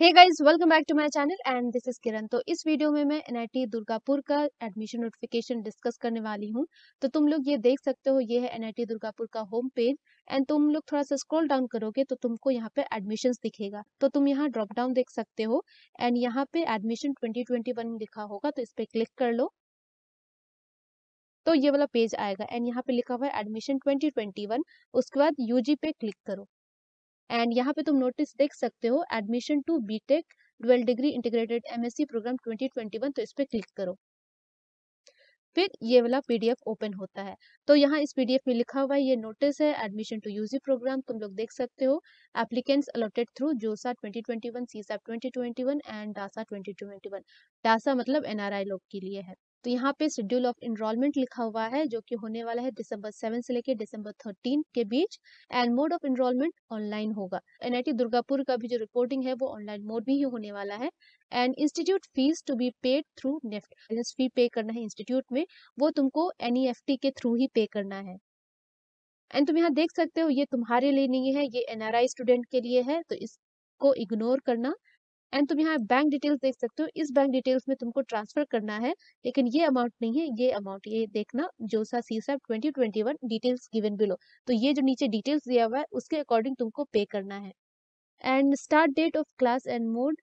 Hey guys welcome back to my channel and this is Kiran तो इस video में मैं एनआईटी दुर्गापुर का एडमिशन नोटिफिकेशन डिस्कस करने वाली हूं तो तुम लोग ये देख सकते हो ये है एनआईटी दुर्गापुर का होम पेज एंड तुम लोग थोड़ा सा स्क्रॉल डाउन करोगे तो तुमको यहां पे एडमिशन दिखेगा तो तुम यहाँ ड्रॉप डाउन देख सकते हो एंड यहाँ पे एडमिशन ट्वेंटी लिखा होगा तो इस पर क्लिक कर लो तो ये वाला पेज आएगा एंड यहाँ पे लिखा हुआ है एडमिशन ट्वेंटी उसके बाद यूजी पे क्लिक करो एंड यहाँ पे तुम नोटिस देख सकते हो admission to BTech twelve degree integrated MSc programme 2021 तो इस पर क्लिक करो फिर ये वाला पीडीएफ ओपन होता है तो यहाँ इस पीडीएफ में लिखा हुआ है ये नोटिस है एडमिशन टू यूजी प्रोग्राम तुम लोग देख सकते हो एप्लीकेंट्स अलॉटेड थ्रू जोसा 2021 सीसा 2021 एंड डासा 2021 डासा मतलब एनआरआई लोग के लिए है तो यहाँ पे शेड्यूल ऑफ इनरोलमेंट लिखा हुआ है जो कि होने वाला है दिसंबर सेवन से लेकर दिसंबर थर्टीन के बीच and mode of enrolment online होगा एनआईटी दुर्गापुर का भी जो रिपोर्टिंग है वो ऑनलाइन मोड में ही होने वाला है and institute fees to be paid through NEFT fee pay करना है इंस्टीट्यूट में वो तुमको एन e के थ्रू ही पे करना है एंड तुम यहाँ देख सकते हो ये तुम्हारे लिए नहीं है ये एनआरआई स्टूडेंट के लिए है तो इसको इग्नोर करना एंड तुम यहाँ बैंक डिटेल्स देख सकते हो इस बैंक डिटेल्स में तुमको ट्रांसफर करना है लेकिन ये अमाउंट नहीं है ये अमाउंट ये देखना जोसा साहब twenty twenty one details given below तो ये जो नीचे डिटेल्स दिया हुआ है उसके अकॉर्डिंग तुमको पे करना है and start date of class and mode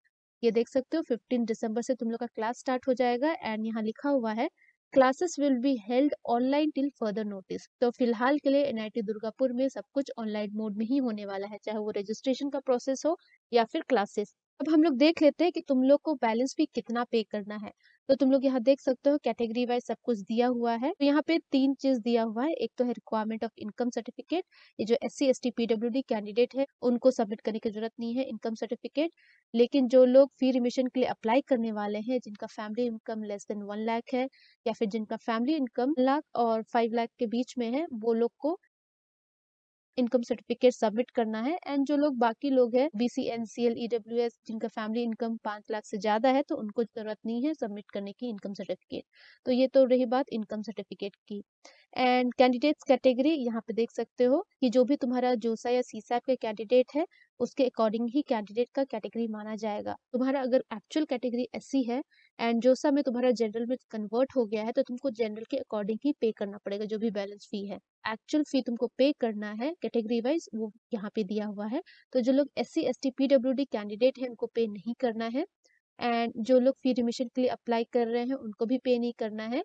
ये देख सकते हो फिफ्टीन दिसंबर से तुम लोग का क्लास स्टार्ट हो जाएगा एंड यहाँ लिखा हुआ है classes will be held online till further notice तो फिलहाल के लिए एनआईटी दुर्गापुर में सब कुछ ऑनलाइन मोड में ही होने वाला है चाहे वो रजिस्ट्रेशन का प्रोसेस हो या फिर क्लासेस अब हम लोग देख लेते हैं कि तुम लोग को बैलेंस भी कितना पे करना है तो तुम लोग यहाँ देख सकते हो कैटेगरी वाइज सब कुछ दिया हुआ है तो यहाँ पे तीन चीज दिया हुआ है एक तो है रिक्वायरमेंट ऑफ इनकम सर्टिफिकेट ये जो S C S T PW candidate है उनको सबमिट करने की जरूरत नहीं है इनकम सर्टिफिकेट लेकिन जो लोग फी रिमिशन के लिए अप्लाई करने वाले हैं जिनका family income less than one lakh है या फिर जिनका फैमिली इनकम लाख और फाइव लाख के बीच में है वो लोग को इनकम सर्टिफिकेट सबमिट करना है एंड जो लोग बाकी लोग हैं बीसीएनसीएल ईडब्ल्यूएस e जिनका फैमिली इनकम पांच लाख से ज्यादा है तो उनको जरूरत नहीं है सबमिट करने की इनकम सर्टिफिकेट तो ये तो रही बात इनकम सर्टिफिकेट की एंड कैंडिडेट्स कैटेगरी यहाँ पे देख सकते हो कि जो भी तुम्हारा जोसा या सीसैप का कैंडिडेट है उसके अकॉर्डिंग ही कैंडिडेट का कैटेगरी माना जाएगा तुम्हारा अगर एक्चुअल कैटेगरी एस है एंड जो सा में तुम्हारा जनरल में कन्वर्ट हो गया है तो तुमको जनरल के अकॉर्डिंग ही पे करना पड़ेगा जो भी बैलेंस फी है एक्चुअल फी तुमको पे करना है कैटेगरी वाइज वो यहाँ पे दिया हुआ है तो जो लोग S C S T P W D candidate है उनको पे नहीं करना है एंड जो लोग फी रिमिशन के लिए अप्लाई कर रहे हैं उनको भी पे नहीं करना है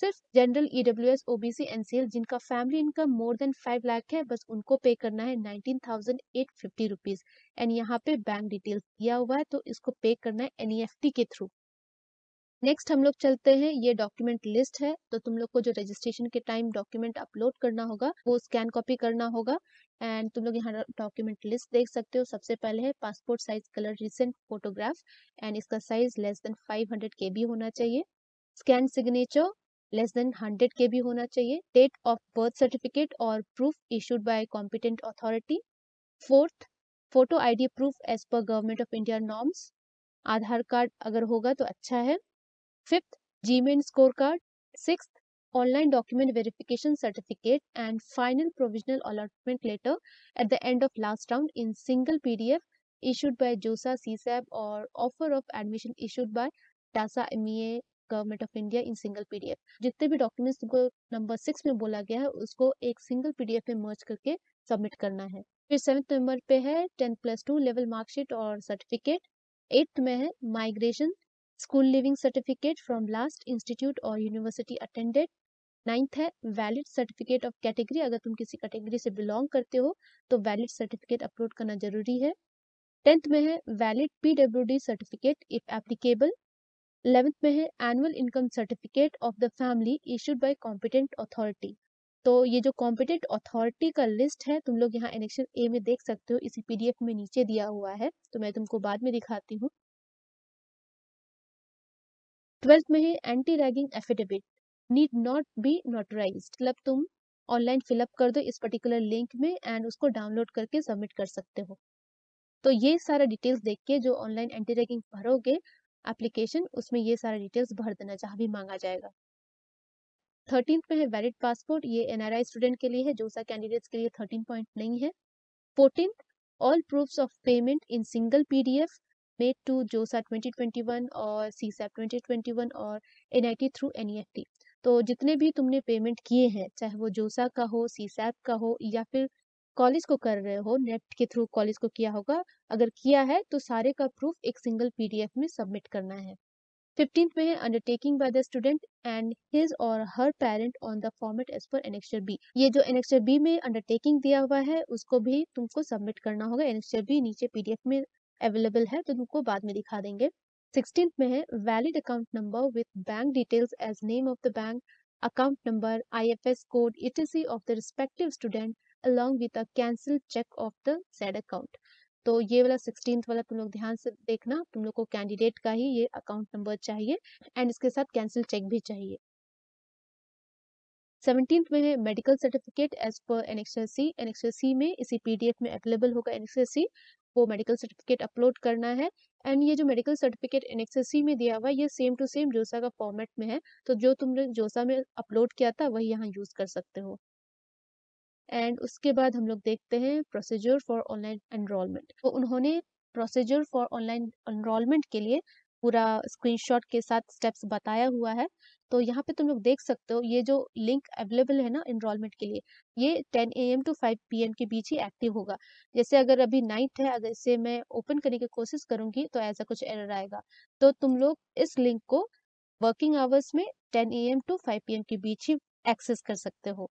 सिर्फ general EW S OBC NCL जिनका family income more than five lakh है बस उनको पे करना है nineteen thousand eight fifty rupees and यहाँ पे बैंक डिटेल्स दिया हुआ है तो इसको पे करना है एफ टी e के थ्रू नेक्स्ट हम लोग चलते हैं ये डॉक्यूमेंट लिस्ट है तो तुम लोग को जो रजिस्ट्रेशन के टाइम डॉक्यूमेंट अपलोड करना होगा वो स्कैन कॉपी करना होगा एंड तुम लोग यहाँ डॉक्यूमेंट लिस्ट देख सकते हो सबसे पहले है passport size colour recent photograph and इसका साइज लेस देन 500 केबी होना चाहिए scan signature less than 100 KB होना चाहिए डेट ऑफ बर्थ सर्टिफिकेट और proof issued by competent authority fourth photo ID proof as per government of India norms Aadhaar card अगर होगा तो अच्छा है fifth JEE Main score card six online document verification certificate and final provisional allotment letter at the end of last round in single P D F issued by JoSAA C SAB और offer of admission issued by DASA M E A government of India in single P D F जितने भी documents को number six में बोला गया है उसको एक सिंगल पी डी एफ में मर्ज करके सबमिट करना है फिर सेवेंथ नंबर पे है tenth plus two level marksheet और सर्टिफिकेट एट्थ में है migration school leaving certificate from last institute और यूनिवर्सिटी अटेंडेड नाइन्थ है वैलिड सर्टिफिकेट ऑफ कैटेगरी अगर तुम किसी कैटेगरी से बिलोंग करते हो तो वैलिड सर्टिफिकेट अपलोड करना जरूरी है टेंथ में है valid PWD certificate if applicable eleventh में है annual income certificate of the family issued by competent authority तो ये जो कॉम्पिटेंट अथॉरिटी का लिस्ट है तुम लोग यहाँ एनेक्शन ए में देख सकते हो इसी पीडीएफ में नीचे दिया हुआ है तो मैं तुमको बाद में दिखाती हूँ ट्वेल्थ में है anti ragging affidavit need not be notarise मतलब तुम ऑनलाइन फिलअप कर दो इस पर्टिकुलर लिंक में एंड उसको डाउनलोड करके सबमिट कर सकते हो तो ये सारा डिटेल्स देख के जो ऑनलाइन एंटी रैगिंग भरोगे एप्लीकेशन उसमें ये सारा डिटेल्स भर देना जहाँ भी मांगा जाएगा थर्टीन में है वैलिड पासपोर्ट ये एनआरआई स्टूडेंट के लिए है जो सा कैंडिडेट्स के लिए थर्टीन पॉइंट नहीं है fourteen all proofs of payment in single PDF made to जो ट्वेंटी ट्वेंटी वन और सी सैप वन और N I T through N E F T तो जितने भी तुमने पेमेंट किए हैं चाहे वो जोसा का हो सी सैप का हो या फिर कॉलेज को कर रहे हो नेट के थ्रू कॉलेज को किया होगा अगर किया है तो सारे का प्रूफ एक सिंगल पीडीएफ में सबमिट करना है फिफ्टींथ में है undertaking by the student and his और her parent on the format as per annexure B ये जो एनेक्चर बी में अंडरटेकिंग दिया हुआ है उसको भी तुमको सबमिट करना होगा एनेक्चर बी नीचे पीडीएफ में अवेलेबल है तो उनको बाद में दिखा देंगे सिक्सटीन में है valid account number with bank details as name of the bank account number I F S code ETC of the respective student along with a cancelled check of the said account. तो ये वाला sixteen वाला तुम लोग ध्यान से देखना तुम लोग को कैंडिडेट का ही ये अकाउंट नंबर चाहिए एंड इसके साथ कैंसिल चेक भी चाहिए सेवनटीन में है मेडिकल सर्टिफिकेट एज पर एनएक्सएससी एनएक्सएससी में इसी पीडीएफ में अवेलेबल होगा एनएक्सएससी आपको मेडिकल सर्टिफिकेट अपलोड करना है एंड ये जो मेडिकल सर्टिफिकेट एन में दिया हुआ है ये सेम टू सेम जोसा का फॉर्मेट में है तो जो तुमने जोसा में अपलोड किया था वही यहाँ यूज़ कर सकते हो एंड उसके बाद हम लोग देखते हैं प्रोसीजर फॉर ऑनलाइन एनरोलमेंट तो उन्होंने प्रोसीजर फॉर ऑनलाइन एनरोलमेंट के लिए पूरा स्क्रीनशॉट के साथ स्टेप्स बताया हुआ है तो यहाँ पे तुम लोग देख सकते हो ये जो लिंक अवेलेबल है ना इनरोलमेंट के लिए ये 10 A M to 5 P M के बीच ही एक्टिव होगा जैसे अगर अभी नाइट है अगर इसे मैं ओपन करने की कोशिश करूंगी तो ऐसा कुछ एरर आएगा तो तुम लोग इस लिंक को वर्किंग आवर्स में ten A M to five P M के बीच ही एक्सेस कर सकते हो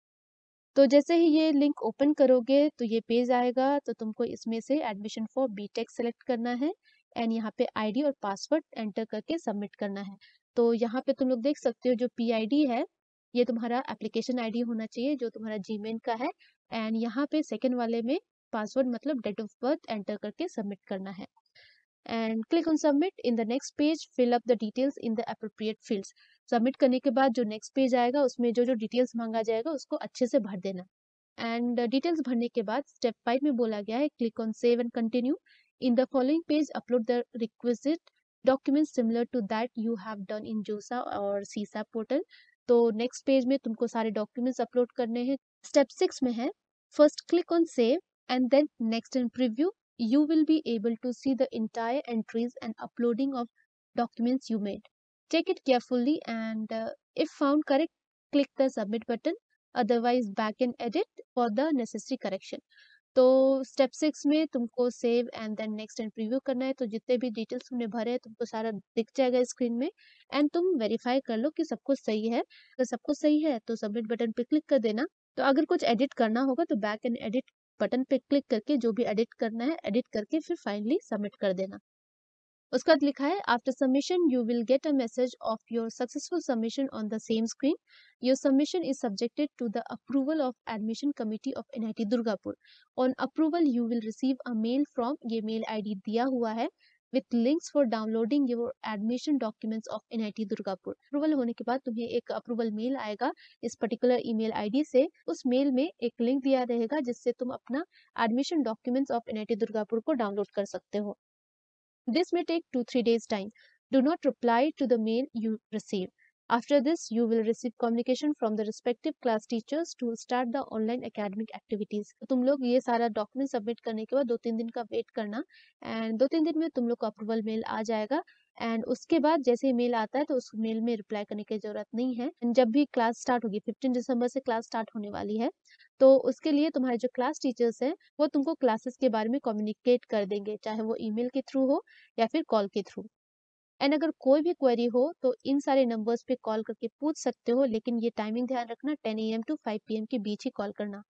तो जैसे ही ये लिंक ओपन करोगे तो ये पेज आएगा तो तुमको इसमें से एडमिशन फॉर बीटेक सेलेक्ट करना है एंड यहाँ पे आईडी और पासवर्ड एंटर करके सबमिट करना है तो यहाँ पे तुम लोग देख सकते हो जो पीआईडी है ये तुम्हारा एप्लीकेशन आईडी होना चाहिए जो तुम्हारा जी का है एंड यहाँ पे सेकेंड वाले में पासवर्ड मतलब डेट ऑफ बर्थ एंटर करके सबमिट करना है and click on submit in the next page fill up the details in the appropriate fields submit करने के बाद जो नेक्स्ट पेज आएगा उसमें जो जो डिटेल्स मांगा जाएगा उसको अच्छे से भर देना एंड डिटेल्स uh, भरने के बाद स्टेप फाइव में बोला गया है click on save and continue in the following page upload the requisite document similar to that you have done in JoSAA और सीसा पोर्टल तो नेक्स्ट पेज में तुमको सारे डॉक्यूमेंट्स अपलोड करने हैं स्टेप सिक्स में है first click on save and then next in preview you will be able to see the entire entries and uploading of documents you made. Check it carefully and uh, if found correct, click the submit button. Otherwise, back and edit for the necessary correction. तो step six में तुमको save and then next and preview करना है तो जितने भी details तुमने भरे हैं तुमको सारा दिख जाएगा स्क्रीन में एंड तुम वेरीफाई कर लो कि सब कुछ सही है अगर सब कुछ सही है तो सबमिट बटन पे क्लिक कर देना तो अगर कुछ एडिट करना होगा तो बैक एंड एडिट बटन पे क्लिक करके जो भी एडिट करना है एडिट करके फिर फाइनली सबमिट कर देना उसके बाद लिखा है after submission you will get a message of your successful submission on the same screen your submission is subjected to the approval of admission committee of NIT Durgapur on approval you will receive a mail from ये mail ID दिया हुआ है with links for downloading your admission documents of N Durgapur approval होने के बाद तुम्हें एक approval mail आएगा इस पर्टिकुलर ईमेल आईडी से उस मेल में एक लिंक दिया रहेगा जिससे तुम अपना admission documents of N Durgapur को डाउनलोड कर सकते हो this may take two three days time do not reply to the mail you receive After this, you will receive communication from the respective class teachers to start the online academic activities. तो तुम लोग ये सारा document submit करने के बाद दो तीन दिन का वेट करना एंड दो तीन दिन में तुम लोग को अप्रूवल मेल आ जाएगा एंड उसके बाद जैसे ही मेल आता है तो उस मेल में रिप्लाई करने की जरूरत नहीं है जब भी क्लास स्टार्ट होगी 15 दिसंबर से क्लास स्टार्ट होने वाली है तो उसके लिए तुम्हारे जो क्लास टीचर्स हैं वो तुमको क्लासेस के बारे में कम्युनिकेट कर देंगे चाहे वो ईमेल के थ्रू हो या फिर कॉल के थ्रू एंड अगर कोई भी क्वेरी हो तो इन सारे नंबर्स पे कॉल करके पूछ सकते हो लेकिन ये टाइमिंग ध्यान रखना ten A M to five P के बीच ही कॉल करना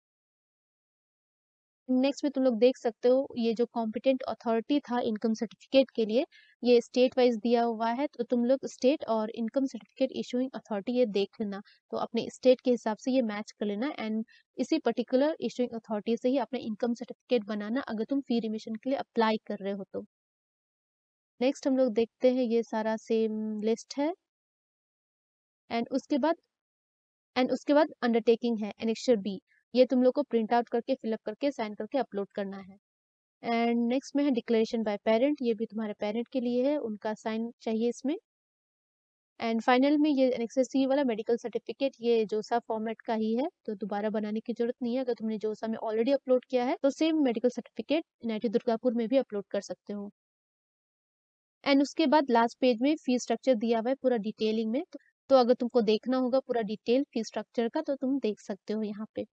नेक्स्ट में तुम लोग देख सकते हो ये जो कॉम्पिटेंट अथॉरिटी था इनकम सर्टिफिकेट के लिए ये स्टेट वाइज दिया हुआ है तो तुम लोग स्टेट और इनकम सर्टिफिकेट इशूइंग अथॉरिटी ये देख लेना तो अपने स्टेट के हिसाब से ये मैच कर लेना एंड इसी पर्टिकुलर इशूइंग अथॉरिटी से ही अपना इनकम सर्टिफिकेट बनाना अगर तुम फी रिमिशन के लिए अप्लाई कर रहे हो तो नेक्स्ट हम लोग देखते हैं ये सारा सेम लिस्ट है एंड उसके बाद एंड उसके बाद अंडरटेकिंग है एनेक्शर बी ये तुम लोग को प्रिंट आउट करके फिलअप करके साइन करके अपलोड करना है एंड नेक्स्ट में है डिक्लेरेशन बाय पेरेंट ये भी तुम्हारे पेरेंट के लिए है उनका साइन चाहिए इसमें एंड फाइनल में ये एनेक्सर सी e वाला मेडिकल सर्टिफिकेट ये जोसा फॉर्मेट का ही है तो दोबारा बनाने की जरूरत नहीं है अगर तुमने जोसा में ऑलरेडी अपलोड किया है तो same medical certificate NIT Durgapur में भी अपलोड कर सकते हो एंड उसके बाद लास्ट पेज में फीस स्ट्रक्चर दिया हुआ है पूरा डिटेलिंग में तो, तो अगर तुमको देखना होगा पूरा डिटेल फी स्ट्रक्चर का तो तुम देख सकते हो यहाँ पे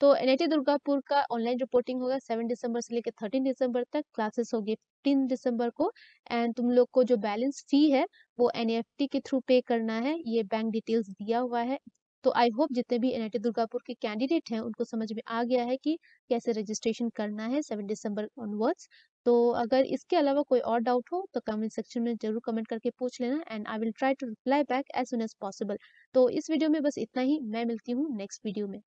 तो एनआईटी दुर्गापुर का ऑनलाइन रिपोर्टिंग होगा सेवन दिसंबर से लेकर थर्टीन दिसंबर तक क्लासेस होगी फिफ्टीन दिसंबर को एंड तुम लोग को जो बैलेंस फी है वो एन के थ्रू पे करना है ये बैंक डिटेल्स दिया हुआ है तो आई होप जितने भी एन दुर्गापुर के कैंडिडेट हैं उनको समझ में आ गया है कि कैसे रजिस्ट्रेशन करना है सेवन दिसंबर ऑनवर्ड्स तो अगर इसके अलावा कोई और डाउट हो तो कमेंट सेक्शन में जरूर कमेंट करके पूछ लेना and I will try to reply back as soon as possible तो इस वीडियो में बस इतना ही मैं मिलती हूँ नेक्स्ट वीडियो में